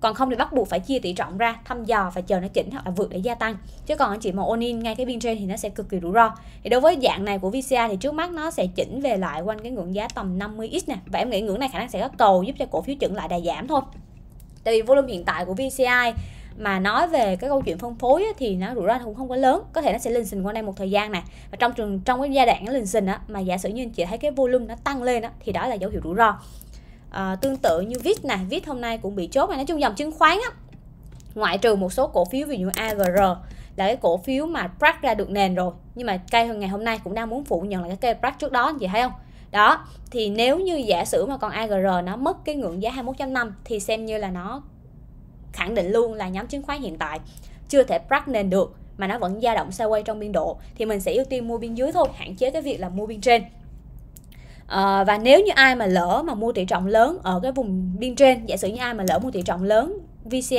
còn không thì bắt buộc phải chia tỷ trọng ra thăm dò và chờ nó chỉnh hoặc là vượt để gia tăng chứ còn anh chị mà ôn in ngay cái biên trên thì nó sẽ cực kỳ rủi ro thì đối với dạng này của VCA thì trước mắt nó sẽ chỉnh về lại quanh cái ngưỡng giá tầm 50x nè và em nghĩ ngưỡng này khả năng sẽ có cầu giúp cho cổ phiếu chỉnh lại đà giảm thôi tại vì volume hiện tại của VCI mà nói về cái câu chuyện phân phối thì nó rủi ro cũng không có lớn có thể nó sẽ lên sình qua đây một thời gian này và trong trường trong cái giai đoạn nó lên sình á mà giả sử như anh chị thấy cái volume nó tăng lên á thì đó là dấu hiệu rủi ro à, tương tự như vít này vít hôm nay cũng bị chốt mà nói chung dòng chứng khoán á ngoại trừ một số cổ phiếu ví dụ AVR là cái cổ phiếu mà crack ra được nền rồi nhưng mà cây hơn ngày hôm nay cũng đang muốn phủ nhận là cái cây crack trước đó anh chị thấy không đó thì nếu như giả sử mà còn AGR nó mất cái ngưỡng giá 21.5 thì xem như là nó khẳng định luôn là nhóm chứng khoán hiện tại chưa thể break nền được mà nó vẫn dao động sideways trong biên độ thì mình sẽ ưu tiên mua biên dưới thôi hạn chế cái việc là mua biên trên À, và nếu như ai mà lỡ mà mua tỷ trọng lớn ở cái vùng biên trên giả sử như ai mà lỡ mua tỷ trọng lớn VCI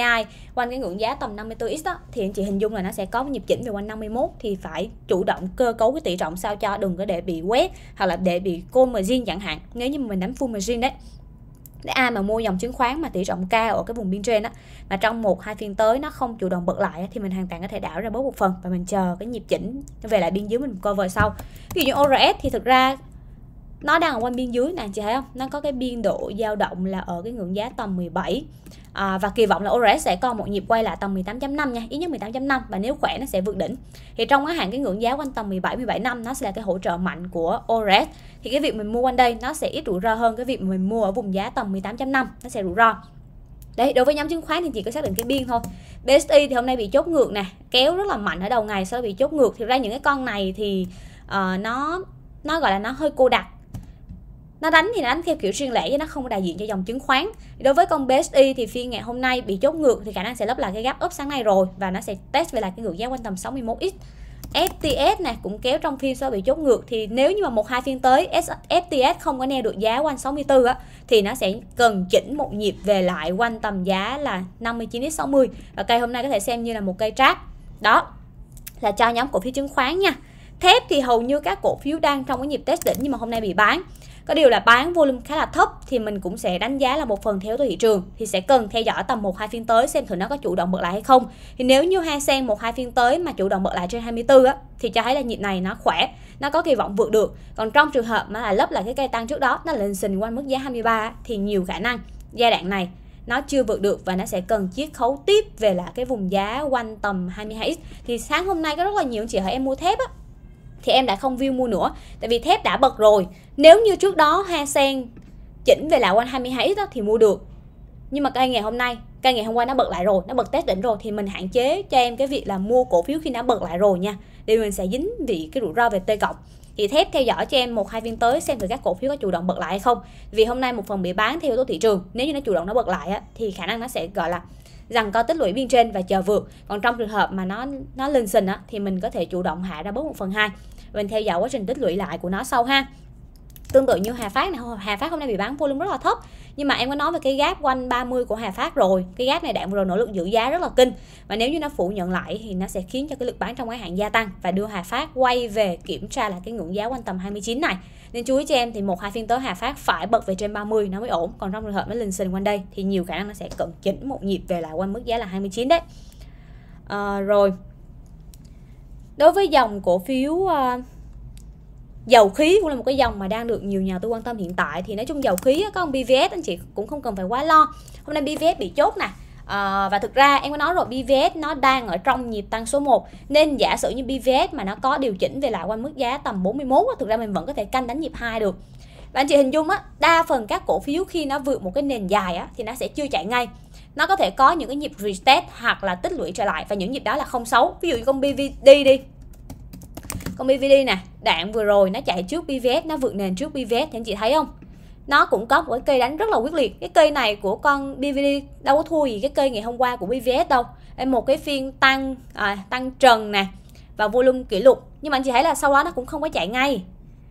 quanh cái ngưỡng giá tầm 54x đó thì anh chị hình dung là nó sẽ có nhịp chỉnh về quanh 51 thì phải chủ động cơ cấu cái tỷ trọng sao cho đừng có để bị quét hoặc là để bị cô margin chẳng hạn nếu như mình đánh full margin đấy nếu ai mà mua dòng chứng khoán mà tỷ trọng cao ở cái vùng biên trên á mà trong một hai phiên tới nó không chủ động bật lại thì mình hoàn toàn có thể đảo ra bớt một phần và mình chờ cái nhịp chỉnh về lại biên dưới mình cover sau ví dụ như ORS thì thực ra nó đang ở quanh biên dưới nè chị thấy không nó có cái biên độ dao động là ở cái ngưỡng giá tầm 17 à, và kỳ vọng là ORS sẽ còn một nhịp quay lại tầm 18.5 nha ít nhất 18.5 và nếu khỏe nó sẽ vượt đỉnh thì trong cái hạn cái ngưỡng giá quanh tầm 17 17 năm nó sẽ là cái hỗ trợ mạnh của ORS thì cái việc mình mua quanh đây nó sẽ ít rủi ro hơn cái việc mình mua ở vùng giá tầm 18.5 nó sẽ rủi ro Đấy, đối với nhóm chứng khoán thì chỉ có xác định cái biên thôi. BSI thì hôm nay bị chốt ngược nè, kéo rất là mạnh ở đầu ngày sau đó bị chốt ngược. Thì ra những cái con này thì uh, nó nó gọi là nó hơi cô đặc nó đánh thì nó đánh theo kiểu riêng lẻ chứ nó không đại diện cho dòng chứng khoán đối với con BSI thì phiên ngày hôm nay bị chốt ngược thì khả năng sẽ lấp lại cái gap up sáng nay rồi và nó sẽ test về lại cái ngưỡng giá quanh tầm 61x FTS này cũng kéo trong phiên so bị chốt ngược thì nếu như mà một hai phiên tới FTS không có neo được giá quanh 64 á thì nó sẽ cần chỉnh một nhịp về lại quanh tầm giá là 59 đến 60 và cây hôm nay có thể xem như là một cây trát đó là cho nhóm cổ phiếu chứng khoán nha thép thì hầu như các cổ phiếu đang trong cái nhịp test đỉnh nhưng mà hôm nay bị bán có điều là bán volume khá là thấp thì mình cũng sẽ đánh giá là một phần theo thị trường thì sẽ cần theo dõi tầm một hai phiên tới xem thử nó có chủ động bật lại hay không thì nếu như hai sen một hai phiên tới mà chủ động bật lại trên 24 á thì cho thấy là nhịp này nó khỏe nó có kỳ vọng vượt được còn trong trường hợp mà là lấp lại cái cây tăng trước đó nó lên xình quanh mức giá 23 thì nhiều khả năng giai đoạn này nó chưa vượt được và nó sẽ cần chiết khấu tiếp về là cái vùng giá quanh tầm 22x thì sáng hôm nay có rất là nhiều chị hỏi em mua thép á thì em đã không view mua nữa tại vì thép đã bật rồi nếu như trước đó Ha Sen chỉnh về lại quanh 22 đó thì mua được nhưng mà cây ngày hôm nay cây ngày hôm qua nó bật lại rồi nó bật test đỉnh rồi thì mình hạn chế cho em cái việc là mua cổ phiếu khi nó bật lại rồi nha để mình sẽ dính vị cái rủi ro về t cộng thì thép theo dõi cho em một hai viên tới xem thử các cổ phiếu có chủ động bật lại hay không vì hôm nay một phần bị bán theo yếu tố thị trường nếu như nó chủ động nó bật lại á, thì khả năng nó sẽ gọi là rằng có tích lũy biên trên và chờ vượt còn trong trường hợp mà nó nó lên sình á, thì mình có thể chủ động hạ ra bớt một phần hai mình theo dõi quá trình tích lũy lại của nó sau ha tương tự như Hà Phát này Hà Phát hôm nay bị bán volume rất là thấp nhưng mà em có nói về cái gap quanh 30 của Hà Phát rồi cái gap này đạn rồi nỗ lực giữ giá rất là kinh và nếu như nó phủ nhận lại thì nó sẽ khiến cho cái lực bán trong ngắn hạn gia tăng và đưa Hà Phát quay về kiểm tra là cái ngưỡng giá quanh tầm 29 này nên chú ý cho em thì một hai phiên tới Hà Phát phải bật về trên 30 nó mới ổn còn trong trường hợp nó lình xình quanh đây thì nhiều khả năng nó sẽ cận chỉnh một nhịp về lại quanh mức giá là 29 đấy à, rồi đối với dòng cổ phiếu uh, dầu khí cũng là một cái dòng mà đang được nhiều nhà tôi quan tâm hiện tại thì nói chung dầu khí các ông BVS anh chị cũng không cần phải quá lo hôm nay BVS bị chốt nè À, và thực ra em có nói rồi BVS nó đang ở trong nhịp tăng số 1 nên giả sử như BVS mà nó có điều chỉnh về lại quanh mức giá tầm 41 thực ra mình vẫn có thể canh đánh nhịp 2 được và anh chị hình dung á đa phần các cổ phiếu khi nó vượt một cái nền dài á thì nó sẽ chưa chạy ngay nó có thể có những cái nhịp reset hoặc là tích lũy trở lại và những nhịp đó là không xấu ví dụ như con BVD đi còn BVD nè, đạn vừa rồi nó chạy trước BVS, nó vượt nền trước BVS thì anh chị thấy không? Nó cũng có một cái cây đánh rất là quyết liệt. Cái cây này của con BVD đâu có thua gì cái cây ngày hôm qua của BVS đâu. Em Một cái phiên tăng à, tăng trần nè và volume kỷ lục. Nhưng mà anh chị thấy là sau đó nó cũng không có chạy ngay.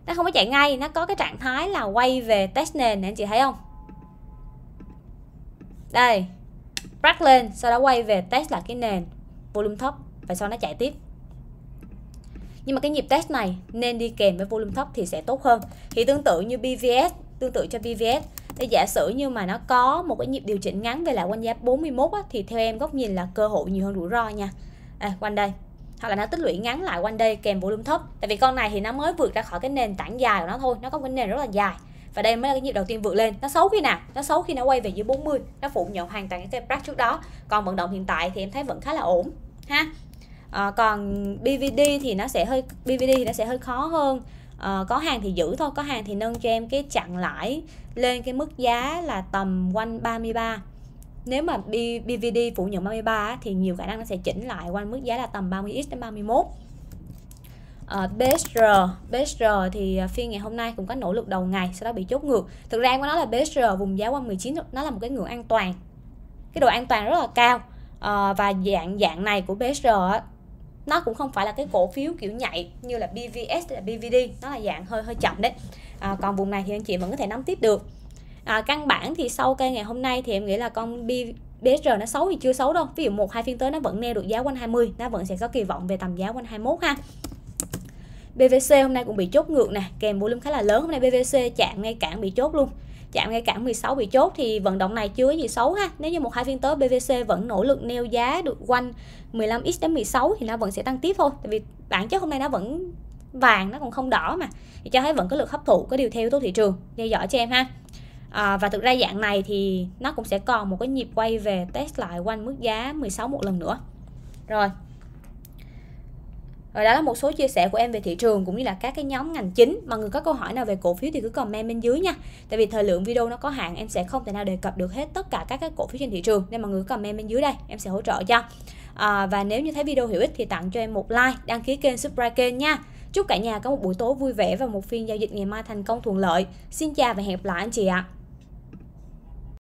Nó không có chạy ngay, nó có cái trạng thái là quay về test nền nè anh chị thấy không? Đây, break lên, sau đó quay về test lại cái nền volume thấp và sau đó nó chạy tiếp nhưng mà cái nhịp test này nên đi kèm với volume thấp thì sẽ tốt hơn thì tương tự như BVS tương tự cho BVS thì giả sử như mà nó có một cái nhịp điều chỉnh ngắn về lại quanh giá 41 á, thì theo em góc nhìn là cơ hội nhiều hơn rủi ro nha à, quanh đây hoặc là nó tích lũy ngắn lại quanh đây kèm volume thấp tại vì con này thì nó mới vượt ra khỏi cái nền tảng dài của nó thôi nó có cái nền rất là dài và đây mới là cái nhịp đầu tiên vượt lên nó xấu khi nào nó xấu khi nó quay về dưới 40 nó phủ nhận hoàn toàn cái cây break trước đó còn vận động hiện tại thì em thấy vẫn khá là ổn ha à, còn BVD thì nó sẽ hơi BVD thì nó sẽ hơi khó hơn à, có hàng thì giữ thôi có hàng thì nâng cho em cái chặn lãi lên cái mức giá là tầm quanh 33 nếu mà BVD phủ nhận 33 thì nhiều khả năng nó sẽ chỉnh lại quanh mức giá là tầm 30x đến 31 Uh, BSR BSR thì phiên ngày hôm nay cũng có nỗ lực đầu ngày sau đó bị chốt ngược thực ra của nó nói là BSR vùng giá quanh 19 nó là một cái ngưỡng an toàn cái độ an toàn rất là cao à, và dạng dạng này của BSR nó cũng không phải là cái cổ phiếu kiểu nhạy như là BVS là BVD nó là dạng hơi hơi chậm đấy à, còn vùng này thì anh chị vẫn có thể nắm tiếp được à, căn bản thì sau cây ngày hôm nay thì em nghĩ là con B, BSR nó xấu thì chưa xấu đâu ví dụ một hai phiên tới nó vẫn neo được giá quanh 20 nó vẫn sẽ có kỳ vọng về tầm giá quanh 21 ha BVC hôm nay cũng bị chốt ngược nè kèm volume khá là lớn hôm nay BVC chạm ngay cản bị chốt luôn chạm ngay cản 16 bị chốt thì vận động này chưa có gì xấu ha nếu như một hai phiên tới BVC vẫn nỗ lực neo giá được quanh 15x đến 16 thì nó vẫn sẽ tăng tiếp thôi tại vì bản chất hôm nay nó vẫn vàng nó còn không đỏ mà thì cho thấy vẫn có lực hấp thụ có điều theo yếu tố thị trường theo dõi cho em ha à, và thực ra dạng này thì nó cũng sẽ còn một cái nhịp quay về test lại quanh mức giá 16 một lần nữa rồi rồi đó là một số chia sẻ của em về thị trường cũng như là các cái nhóm ngành chính. Mọi người có câu hỏi nào về cổ phiếu thì cứ comment bên dưới nha. Tại vì thời lượng video nó có hạn, em sẽ không thể nào đề cập được hết tất cả các cái cổ phiếu trên thị trường nên mọi người cứ comment bên dưới đây, em sẽ hỗ trợ cho. À, và nếu như thấy video hữu ích thì tặng cho em một like, đăng ký kênh, subscribe kênh nha. Chúc cả nhà có một buổi tối vui vẻ và một phiên giao dịch ngày mai thành công thuận lợi. Xin chào và hẹn gặp lại anh chị ạ. À.